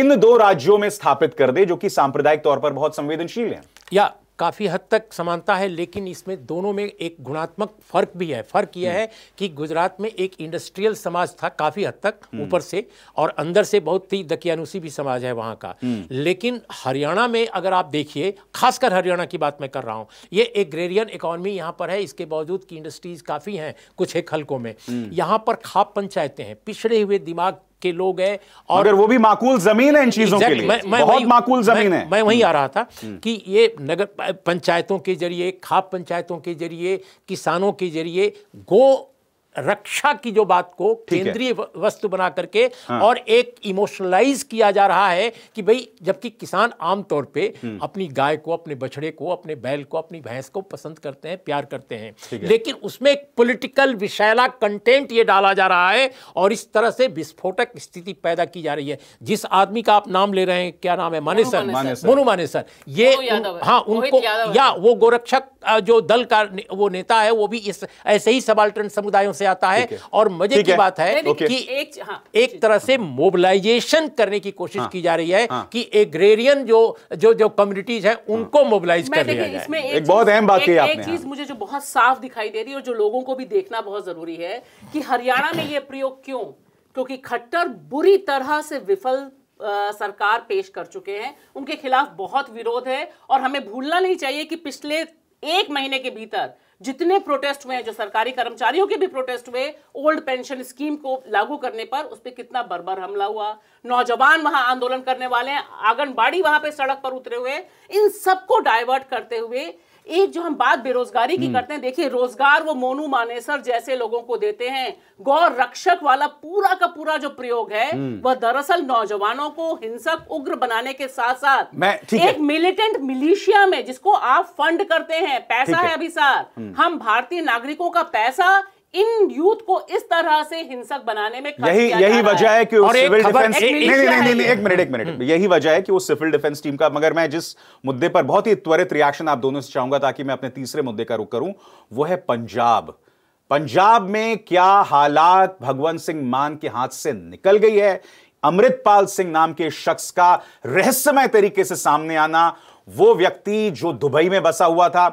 इन दो राज्यों में स्थापित कर दे जो कि सांप्रदायिक तौर पर बहुत संवेदनशील है या काफ़ी हद तक समानता है लेकिन इसमें दोनों में एक गुणात्मक फर्क भी है फर्क यह है हम्म। कि गुजरात में एक इंडस्ट्रियल समाज था काफ़ी हद तक हम्म। ऊपर से और अंदर से बहुत ही दकियानुसी भी समाज है वहाँ का हम्म। लेकिन हरियाणा में अगर आप देखिए खासकर हरियाणा की बात मैं कर रहा हूँ ये एग्रेरियन इकोनॉमी यहाँ पर है इसके बावजूद की इंडस्ट्रीज काफ़ी हैं कुछ एक हल्कों में यहाँ पर खाप पंचायतें हैं पिछड़े हुए दिमाग के लोग हैं और अगर वो भी माकूल जमीन है इन चीजों के लिए मैं, मैं बहुत माकूल जमीन है मैं वहीं आ रहा था हम्म। कि ये नगर पंचायतों के जरिए खाप पंचायतों के जरिए किसानों के जरिए गो रक्षा की जो बात को केंद्रीय वस्तु बना करके हाँ। और एक इमोशनलाइज किया जा रहा है कि भाई जबकि किसान आमतौर पे हम्म। अपनी गाय को अपने बछड़े को अपने बैल को अपनी भैंस को पसंद करते हैं प्यार करते हैं है। लेकिन उसमें एक पॉलिटिकल विषैला कंटेंट ये डाला जा रहा है और इस तरह से विस्फोटक स्थिति पैदा की जा रही है जिस आदमी का आप नाम ले रहे हैं क्या नाम है मानेसर मोनू मानेसर ये हाँ उनको या वो गोरक्षक जो दल का वो नेता है वो भी इस ऐसे ही सबाल्टन समुदायों से आता है और मजे की बात है कि एक हाँ, एक तरह से मोबिलाइजेशन करने की कोशिश हाँ। की जा रही है हाँ। कि एग्रेरियन जो जो जो कम्युनिटीज है उनको मोबिलाइज कर लिया जाए एक बहुत अहम बात कही आपने एक चीज मुझे जो बहुत साफ दिखाई दे रही है और जो लोगों को भी देखना बहुत जरूरी है कि हरियाणा में ये प्रयोग क्यों क्योंकि खट्टर बुरी तरह से विफल आ, सरकार पेश कर चुके हैं उनके खिलाफ बहुत विरोध है और हमें भूलना नहीं चाहिए कि पिछले एक महीने के भीतर जितने प्रोटेस्ट हुए हैं जो सरकारी कर्मचारियों के भी प्रोटेस्ट हुए ओल्ड पेंशन स्कीम को लागू करने पर उस पर कितना बरबर हमला हुआ नौजवान वहां आंदोलन करने वाले हैं आंगनबाड़ी वहां पे सड़क पर उतरे हुए इन सबको डाइवर्ट करते हुए एक जो हम बात बेरोजगारी की हम्म। करते हैं देखिए रोजगार वो मोनू मानेसर जैसे लोगों को देते हैं गौ रक्षक वाला पूरा का पूरा जो प्रयोग है हम्म। वह दरअसल नौजवानों को हिंसक उग्र बनाने के साथ साथ मैं, एक मिलिटेंट मिलिशिया में जिसको आप फंड करते हैं पैसा है अभी सर हम्म। हम भारतीय नागरिकों का पैसा इन यूथ को इस तरह से हिंसक बनाने में यही यही वजह है कि उस सिविल डिफेंस नहीं नहीं नहीं, नहीं, एक मिनट एक मिनट हम्म। यही वजह है कि उस सिविल डिफेंस टीम का मगर मैं जिस मुद्दे पर बहुत ही त्वरित रिएक्शन आप दोनों से चाहूंगा ताकि मैं अपने तीसरे मुद्दे का रुख करूं वो है पंजाब पंजाब में क्या हालात भगवंत सिंह मान के हाथ से निकल गई है अमृतपाल सिंह नाम के शख्स का रहस्यमय तरीके से सामने आना वो व्यक्ति जो दुबई में बसा हुआ था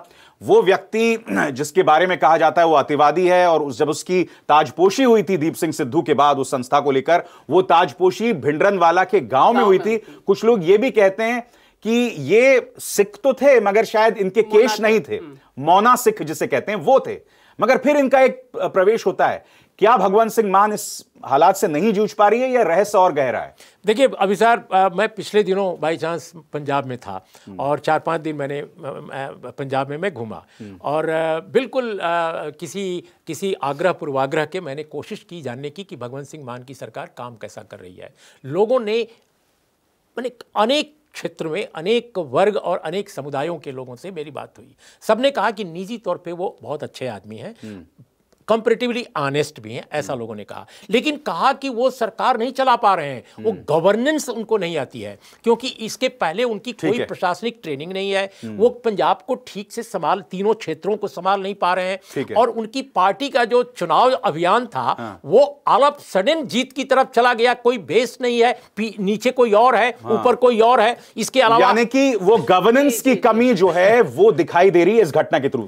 वो व्यक्ति जिसके बारे में कहा जाता है वो अतिवादी है और उस जब उसकी ताजपोशी हुई थी दीप सिंह सिद्धू के बाद उस संस्था को लेकर वो ताजपोशी भिंडरनवाला के गांव में हुई थी कुछ लोग ये भी कहते हैं कि ये सिख तो थे मगर शायद इनके केश नहीं थे मौना हम्म। सिख जिसे कहते हैं वो थे मगर फिर इनका एक प्रवेश होता है क्या भगवंत सिंह मान इस हालात से नहीं जूझ पा रही है या रहस्य और गहरा है देखिए अभी सर मैं पिछले दिनों बाई चांस पंजाब में था हम्म। और चार पांच दिन मैंने पंजाब में मैं घूमा हम्म। और बिल्कुल किसी किसी आग्रह पूर्वाग्रह के मैंने कोशिश की जानने की कि भगवंत सिंह मान की सरकार काम कैसा कर रही है लोगों ने मैंने अनेक क्षेत्र में अनेक वर्ग और अनेक समुदायों के लोगों से मेरी बात हुई सबने कहा कि निजी तौर पे वो बहुत अच्छे आदमी हैं हम्म। कंपेरेटिवली आनेस्ट भी हैं ऐसा hmm. लोगों ने कहा लेकिन कहा कि वो सरकार नहीं चला पा रहे हैं वो गवर्नेंस hmm. उनको नहीं आती है क्योंकि इसके पहले उनकी कोई प्रशासनिक ट्रेनिंग नहीं है hmm. वो पंजाब को ठीक से संभाल तीनों क्षेत्रों को संभाल नहीं पा रहे हैं और उनकी पार्टी का जो चुनाव अभियान था हाँ। वो ऑल ऑफ सडन जीत की तरफ चला गया कोई बेस नहीं है नीचे कोई और है हाँ। ऊपर कोई और है इसके अलावा यानी कि वो गवर्नेंस की कमी जो है वो दिखाई दे रही है इस घटना के थ्रू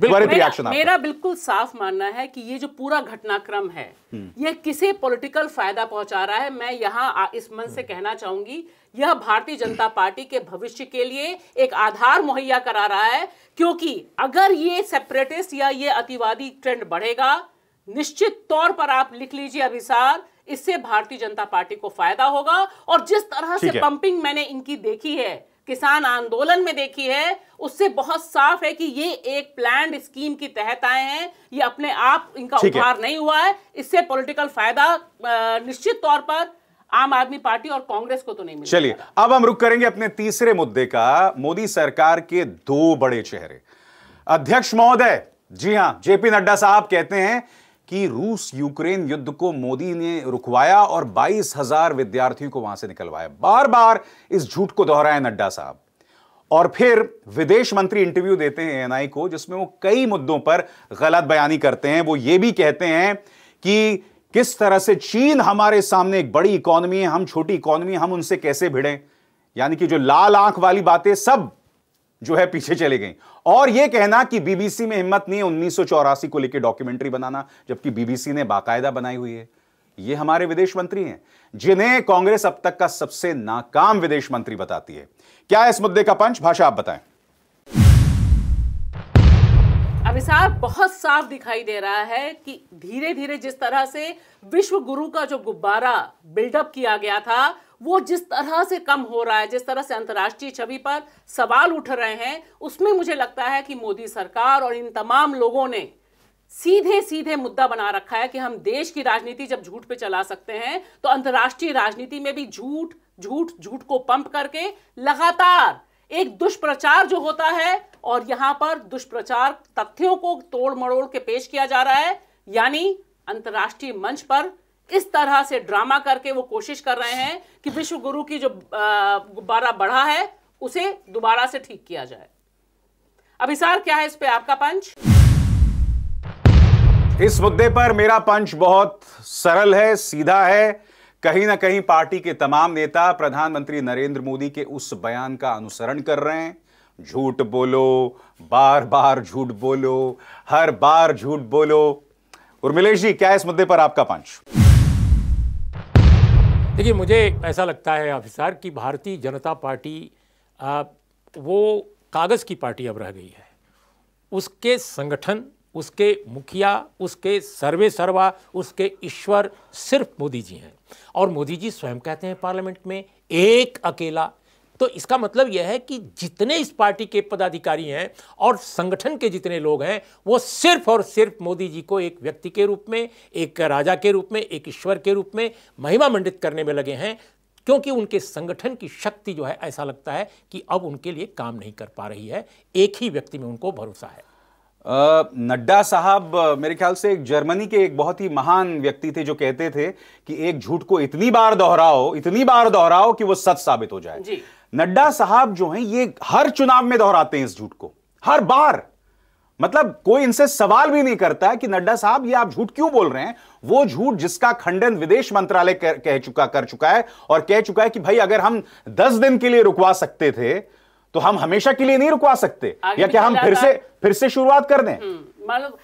मेरा बिल्कुल साफ मानना है कि ये जो पूरा घटनाक्रम है हम्म। यह किसे पॉलिटिकल फायदा पहुंचा रहा है मैं यहां इस मन से हम्म। कहना चाहूंगी यह भारतीय जनता पार्टी के भविष्य के लिए एक आधार मुहैया करा रहा है क्योंकि अगर ये सेपरेटिस्ट या ये अतिवादी ट्रेंड बढ़ेगा निश्चित तौर पर आप लिख लीजिए अभिसार इससे भारतीय जनता पार्टी को फायदा होगा और जिस तरह से पंपिंग मैंने इनकी देखी है किसान आंदोलन में देखी है उससे बहुत साफ है कि ये एक प्लान स्कीम के तहत आए हैं ये अपने आप इनका उपहार नहीं हुआ है इससे पॉलिटिकल फायदा निश्चित तौर पर आम आदमी पार्टी और कांग्रेस को तो नहीं मिला चलिए अब हम रुक करेंगे अपने तीसरे मुद्दे का मोदी सरकार के दो बड़े चेहरे अध्यक्ष महोदय जी हां जेपी नड्डा साहब कहते हैं कि रूस यूक्रेन युद्ध को मोदी ने रुकवाया और 22,000 विद्यार्थियों को वहां से निकलवाया बार बार इस झूठ को दोहराए नड्डा साहब और फिर विदेश मंत्री इंटरव्यू देते हैं एनआई को जिसमें वो कई मुद्दों पर गलत बयानी करते हैं वो ये भी कहते हैं कि किस तरह से चीन हमारे सामने एक बड़ी इकोनॉमी है हम छोटी इकोनॉमी हम उनसे कैसे भिड़े यानी कि जो लाल आंख वाली बातें सब जो है पीछे चले गई और यह कहना कि बीबीसी में हिम्मत नहीं है उन्नीस को लेकर डॉक्यूमेंट्री बनाना जबकि बीबीसी ने बाकायदा बनाई हुई है ये हमारे विदेश मंत्री हैं जिन्हें कांग्रेस अब तक का सबसे नाकाम विदेश मंत्री बताती है क्या इस मुद्दे का पंच भाषा आप बताएं अभिसार बहुत साफ दिखाई दे रहा है कि धीरे धीरे जिस तरह से विश्व गुरु का जो गुब्बारा बिल्डअप किया गया था वो जिस तरह से कम हो रहा है जिस तरह से अंतर्राष्ट्रीय छवि पर सवाल उठ रहे हैं उसमें मुझे लगता है कि मोदी सरकार और इन तमाम लोगों ने सीधे सीधे मुद्दा बना रखा है कि हम देश की राजनीति जब झूठ पे चला सकते हैं तो अंतर्राष्ट्रीय राजनीति में भी झूठ झूठ झूठ को पंप करके लगातार एक दुष्प्रचार जो होता है और यहां पर दुष्प्रचार तथ्यों को तोड़ मड़ोड़ के पेश किया जा रहा है यानी अंतर्राष्ट्रीय मंच पर इस तरह से ड्रामा करके वो कोशिश कर रहे हैं कि विश्व गुरु की जो गुब्बारा बढ़ा है उसे दोबारा से ठीक किया जाए अभिसार क्या है इस पे आपका पंच इस मुद्दे पर मेरा पंच बहुत सरल है सीधा है कहीं ना कहीं पार्टी के तमाम नेता प्रधानमंत्री नरेंद्र मोदी के उस बयान का अनुसरण कर रहे हैं झूठ बोलो बार बार झूठ बोलो हर बार झूठ बोलो उर्मिलेश जी क्या इस मुद्दे पर आपका पंच देखिए मुझे ऐसा लगता है ऑफिसर कि भारतीय जनता पार्टी आ, वो कागज़ की पार्टी अब रह गई है उसके संगठन उसके मुखिया उसके सर्वे सर्वा उसके ईश्वर सिर्फ मोदी जी हैं और मोदी जी स्वयं कहते हैं पार्लियामेंट में एक अकेला तो इसका मतलब यह है कि जितने इस पार्टी के पदाधिकारी हैं और संगठन के जितने लोग हैं वो सिर्फ और सिर्फ मोदी जी को एक व्यक्ति के रूप में एक राजा के रूप में एक ईश्वर के रूप में महिमा मंडित करने में लगे हैं क्योंकि उनके संगठन की शक्ति जो है ऐसा लगता है कि अब उनके लिए काम नहीं कर पा रही है एक ही व्यक्ति में उनको भरोसा है नड्डा साहब मेरे ख्याल से एक जर्मनी के एक बहुत ही महान व्यक्ति थे जो कहते थे कि एक झूठ को इतनी बार दोहराओ इतनी बार दोहराओ कि वो सच साबित हो जाए जी। नड्डा साहब जो हैं ये हर चुनाव में दोहराते हैं इस झूठ को हर बार मतलब कोई इनसे सवाल भी नहीं करता कि नड्डा साहब ये आप झूठ क्यों बोल रहे हैं वो झूठ जिसका खंडन विदेश मंत्रालय कह, कह चुका कर चुका है और कह चुका है कि भाई अगर हम दस दिन के लिए रुकवा सकते थे तो हम हमेशा के लिए नहीं रुकवा सकते या क्या हम फिर से फिर से शुरुआत कर दें मतलब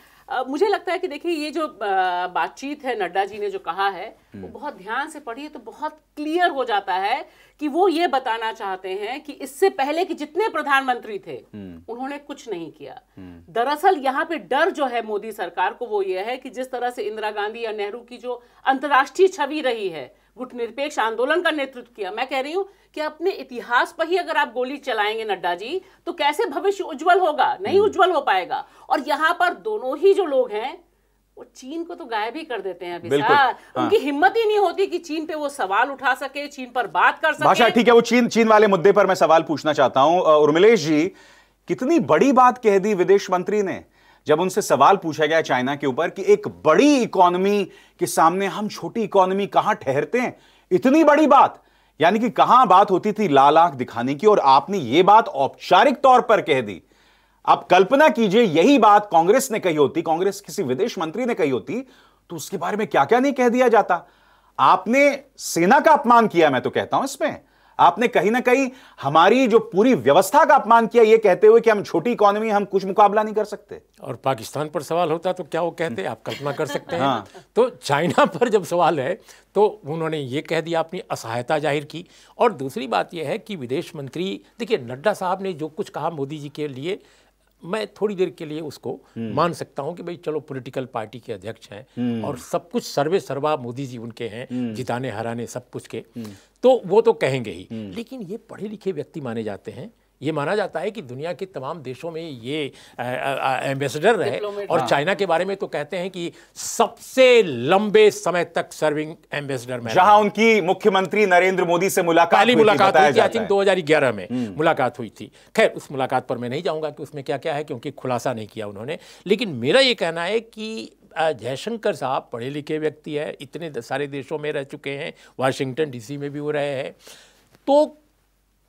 मुझे लगता है कि देखिए ये जो बातचीत है नड्डा जी ने जो कहा है वो हम्म। बहुत ध्यान से पढ़िए तो बहुत क्लियर हो जाता है कि वो ये बताना चाहते हैं कि इससे पहले कि जितने प्रधानमंत्री थे हम्म। उन्होंने कुछ नहीं किया हम्म। दरअसल यहाँ पे डर जो है मोदी सरकार को वो ये है कि जिस तरह से इंदिरा गांधी या नेहरू की जो अंतर्राष्ट्रीय छवि रही है गुटनिरपेक्ष आंदोलन का नेतृत्व किया मैं कह रही हूं कि अपने इतिहास पर ही अगर आप गोली चलाएंगे नड्डा जी तो कैसे भविष्य उज्जवल होगा नहीं हम्म। उज्जवल हो पाएगा और यहां पर दोनों ही जो लोग हैं वो चीन को तो गायब ही कर देते हैं अभी हाँ। उनकी हिम्मत ही नहीं होती कि चीन पे वो सवाल उठा सके चीन पर बात कर सके भाषा ठीक है वो चीन चीन वाले मुद्दे पर मैं सवाल पूछना चाहता हूं उर्मिलेश जी कितनी बड़ी बात कह दी विदेश मंत्री ने जब उनसे सवाल पूछा गया चाइना के ऊपर कि एक बड़ी इकोनॉमी के सामने हम छोटी इकोनॉमी कहां ठहरते हैं इतनी बड़ी बात यानी कि कहां बात होती थी लाल आंख दिखाने की और आपने यह बात औपचारिक तौर पर कह दी आप कल्पना कीजिए यही बात कांग्रेस ने कही होती कांग्रेस किसी विदेश मंत्री ने कही होती तो उसके बारे में क्या क्या नहीं कह दिया जाता आपने सेना का अपमान किया मैं तो कहता हूं इसमें आपने कहीं ना कहीं हमारी जो पूरी व्यवस्था का अपमान किया ये कहते हुए कि हम छोटी इकोनॉमी हम कुछ मुकाबला नहीं कर सकते और पाकिस्तान पर सवाल होता तो क्या वो कहते आप कल्पना कर सकते हैं हाँ। तो चाइना पर जब सवाल है तो उन्होंने ये कह दिया अपनी असहायता जाहिर की और दूसरी बात यह है कि विदेश मंत्री देखिए नड्डा साहब ने जो कुछ कहा मोदी जी के लिए मैं थोड़ी देर के लिए उसको हम्म। मान सकता हूँ कि भाई चलो पॉलिटिकल पार्टी के अध्यक्ष हैं हम्म। और सब कुछ सर्वे सर्वा मोदी जी उनके हैं हम्म। जिताने हराने सब कुछ के तो वो तो कहेंगे ही लेकिन ये पढ़े लिखे व्यक्ति माने जाते हैं ये माना जाता है कि दुनिया के तमाम देशों में ये एम्बेसडर रहे और हाँ। चाइना के बारे में तो कहते हैं कि सबसे लंबे समय तक सर्विंग एम्बेसडर में जहां उनकी मुख्यमंत्री नरेंद्र मोदी से मुलाकात पहली मुलाकात हुई थी आई थिंक 2011 में हम्म। मुलाकात हुई थी खैर उस मुलाकात पर मैं नहीं जाऊंगा कि उसमें क्या क्या है क्योंकि खुलासा नहीं किया उन्होंने लेकिन मेरा ये कहना है कि जयशंकर साहब पढ़े लिखे व्यक्ति है इतने सारे देशों में रह चुके हैं वाशिंगटन डीसी में भी वो रहे हैं तो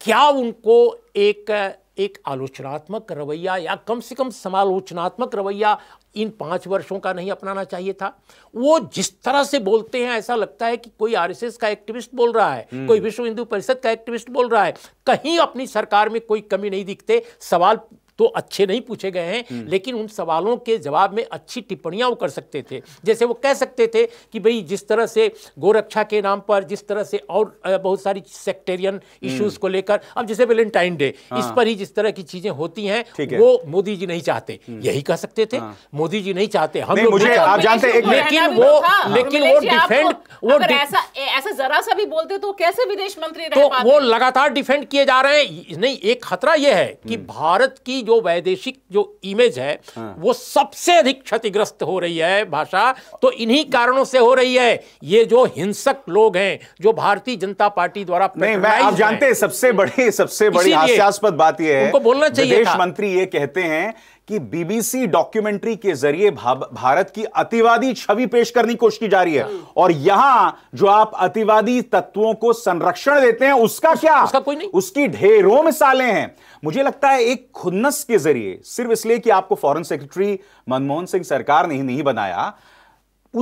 क्या उनको एक एक आलोचनात्मक रवैया या कम से कम समालोचनात्मक रवैया इन पाँच वर्षों का नहीं अपनाना चाहिए था वो जिस तरह से बोलते हैं ऐसा लगता है कि कोई आरएसएस का एक्टिविस्ट बोल रहा है हम्म। कोई विश्व हिंदू परिषद का एक्टिविस्ट बोल रहा है कहीं अपनी सरकार में कोई कमी नहीं दिखते सवाल तो अच्छे नहीं पूछे गए हैं हम्म। लेकिन उन सवालों के जवाब में अच्छी टिप्पणियां वो कर सकते थे जैसे वो कह सकते थे कि भाई जिस तरह से गोरक्षा के नाम पर जिस तरह से और बहुत सारी सेक्टेरियन हम्म। इश्यूज को लेकर अब जैसे वेलेंटाइन डे इस हाँ। पर ही जिस तरह की चीजें होती हैं वो मोदी जी नहीं चाहते हम्म। यही कह सकते थे हाँ। मोदी जी नहीं चाहते हम आप जानते हैं लेकिन वो लेकिन वो डिफेंड वो ऐसा ऐसा जरा सा भी बोलते तो कैसे विदेश मंत्री तो वो लगातार डिफेंड किए जा रहे हैं नहीं एक खतरा यह है कि भारत की जो वैदेशिक जो इमेज है हाँ। वो सबसे अधिक क्षतिग्रस्त हो रही है भाषा तो इन्हीं कारणों से हो रही है ये जो हिंसक लोग हैं जो भारतीय जनता पार्टी द्वारा नहीं मैं आप जानते हैं सबसे बड़ी सबसे बड़ी हास्यास्पद बात ये है उनको बोलना चाहिए मंत्री ये कहते हैं कि बीबीसी डॉक्यूमेंट्री के जरिए भारत की अतिवादी छवि पेश करने की कोशिश की जा रही है हाँ। और यहां जो आप अतिवादी तत्वों को संरक्षण देते हैं उसका उस, क्या उसका कोई नहीं उसकी ढेरों मिसालें हैं मुझे लगता है एक खुन्नस के जरिए सिर्फ इसलिए कि आपको फॉरेन सेक्रेटरी मनमोहन सिंह सरकार ने ही नहीं बनाया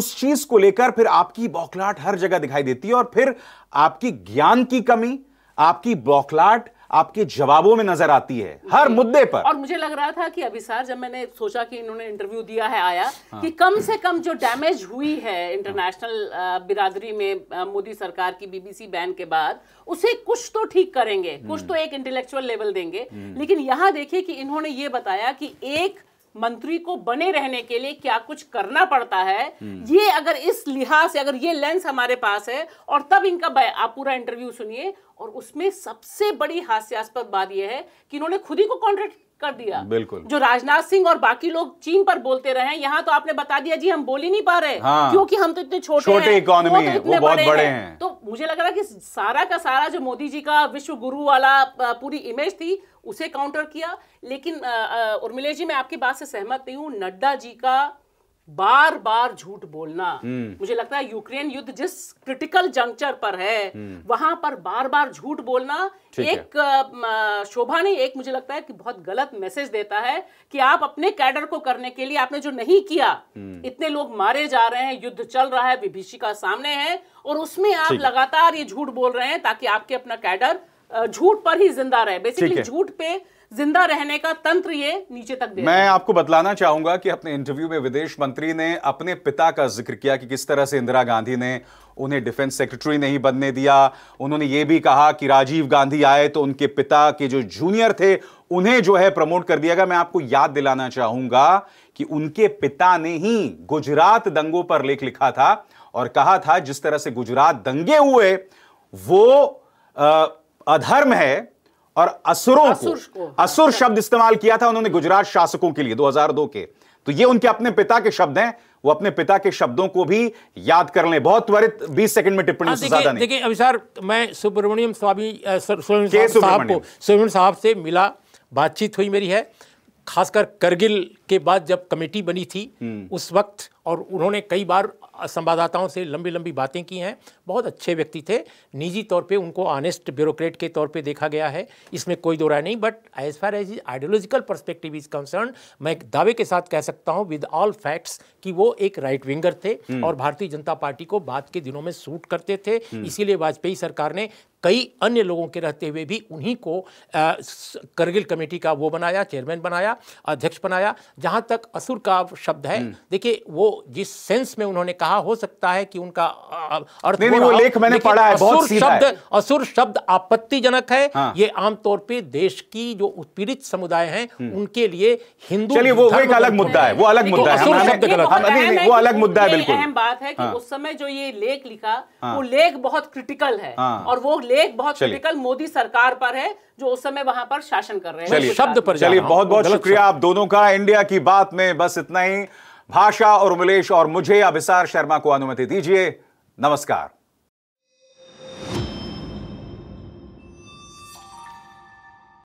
उस चीज को लेकर फिर आपकी बौखलाट हर जगह दिखाई देती है और फिर आपकी ज्ञान की कमी आपकी बौखलाट आपके जवाबों में नजर आती है हर मुद्दे पर और मुझे लग रहा था कि अभी सर जब मैंने सोचा कि इन्होंने इंटरव्यू दिया है आया हाँ। कि कम से कम जो डैमेज हुई है इंटरनेशनल बिरादरी में मोदी सरकार की बीबीसी बैन के बाद उसे कुछ तो ठीक करेंगे कुछ हम्म। तो एक इंटेलेक्चुअल लेवल देंगे हम्म। लेकिन यहां देखिए कि इन्होंने ये बताया कि एक मंत्री को बने रहने के लिए क्या कुछ करना पड़ता है ये अगर इस लिहाज से अगर ये लेंस हमारे पास है और तब इनका आप पूरा इंटरव्यू सुनिए और उसमें सबसे बड़ी हास्यास्पद बात यह है कि इन्होंने खुद ही को कॉन्ट्रैक्ट कर दिया बिल्कुल जो राजनाथ सिंह और बाकी लोग चीन पर बोलते रहे यहाँ तो आपने बता दिया जी हम बोल ही नहीं पा रहे हाँ, क्योंकि हम तो इतने छोटे छोटे इकोनॉमी है, तो वो बहुत बड़े, बड़े हैं।, हैं तो मुझे लग रहा कि सारा का सारा जो मोदी जी का विश्व गुरु वाला पूरी इमेज थी उसे काउंटर किया लेकिन उर्मिले जी मैं आपकी बात से सहमत नहीं हूँ नड्डा जी का बार बार झूठ बोलना हम्म। मुझे लगता है यूक्रेन युद्ध जिस क्रिटिकल जंक्चर पर है हम्म। वहां पर बार बार झूठ बोलना एक शोभा नहीं एक मुझे लगता है कि बहुत गलत मैसेज देता है कि आप अपने कैडर को करने के लिए आपने जो नहीं किया हम्म। इतने लोग मारे जा रहे हैं युद्ध चल रहा है विभीषिका सामने है और उसमें आप लगातार ये झूठ बोल रहे हैं ताकि आपके अपना कैडर झूठ पर ही जिंदा रहे बेसिकली झूठ पे जिंदा रहने का तंत्र ये नीचे तक मैं आपको बतलाना चाहूंगा कि अपने इंटरव्यू में विदेश मंत्री ने अपने पिता का जिक्र किया कि किस तरह से इंदिरा गांधी ने उन्हें डिफेंस सेक्रेटरी नहीं बनने दिया उन्होंने ये भी कहा कि राजीव गांधी आए तो उनके पिता के जो जूनियर थे उन्हें जो है प्रमोट कर दिया गया मैं आपको याद दिलाना चाहूंगा कि उनके पिता ने ही गुजरात दंगों पर लेख लिखा था और कहा था जिस तरह से गुजरात दंगे हुए वो अधर्म है और असुरों को हाँ। असुर शब्द इस्तेमाल किया था उन्होंने गुजरात शासकों के लिए 2002 के तो ये उनके अपने पिता के शब्द हैं वो अपने पिता के शब्दों को भी याद कर लें बहुत त्वरित 20 सेकंड में टिप्पणी हाँ, से ज्यादा नहीं देखिए अभी सर मैं सुब्रमण्यम स्वामी साहब को सुब्रमण्यम साहब से मिला बातचीत हुई मेरी है खासकर करगिल के बाद जब कमेटी बनी थी हम्म। उस वक्त और उन्होंने कई बार संवाददाताओं से लंबी लंबी बातें की हैं बहुत अच्छे व्यक्ति थे निजी तौर पे उनको ऑनेस्ट ब्यूरोक्रेट के तौर पे देखा गया है इसमें कोई दो राय नहीं but as far as ideological perspective is concern मैं दावे के साथ कह सकता हूँ विद ऑल फैक्ट्स कि वो एक राइट विंगर थे हम्म। और भारतीय जनता पार्टी को बाद के दिनों में सूट करते थे हम्म। इसीलिए वाजपेयी सरकार ने कई अन्य लोगों के रहते हुए भी उन्हीं को करगिल कमेटी का वो बनाया चेयरमैन बनाया अध्यक्ष बनाया जहां तक असुर का शब्द है हम्म। देखिए वो जिस सेंस में उन्होंने कहा हो सकता है कि उनका अर्थ नहीं, नहीं, वो लेख मैंने पढ़ा है बहुत सीधा शब्द है। असुर शब्द आपत्तिजनक है हाँ। ये आमतौर पे देश की जो उत्पीड़ित समुदाय हैं हम्म। उनके लिए हिंदू चलिए वो एक अलग मुद्दा है वो अलग मुद्दा है वो अलग मुद्दा है बिल्कुल अहम बात है कि हाँ। उस समय जो ये लेख लिखा हाँ। वो लेख बहुत क्रिटिकल है हाँ। और वो लेख बहुत क्रिटिकल मोदी सरकार पर है जो उस समय वहां पर शासन कर रहे हैं शब्द पर चलिए बहुत बहुत शुक्रिया आप दोनों का इंडिया की बात में बस इतना ही भाषा और उमलेश और मुझे अभिसार शर्मा को अनुमति दीजिए नमस्कार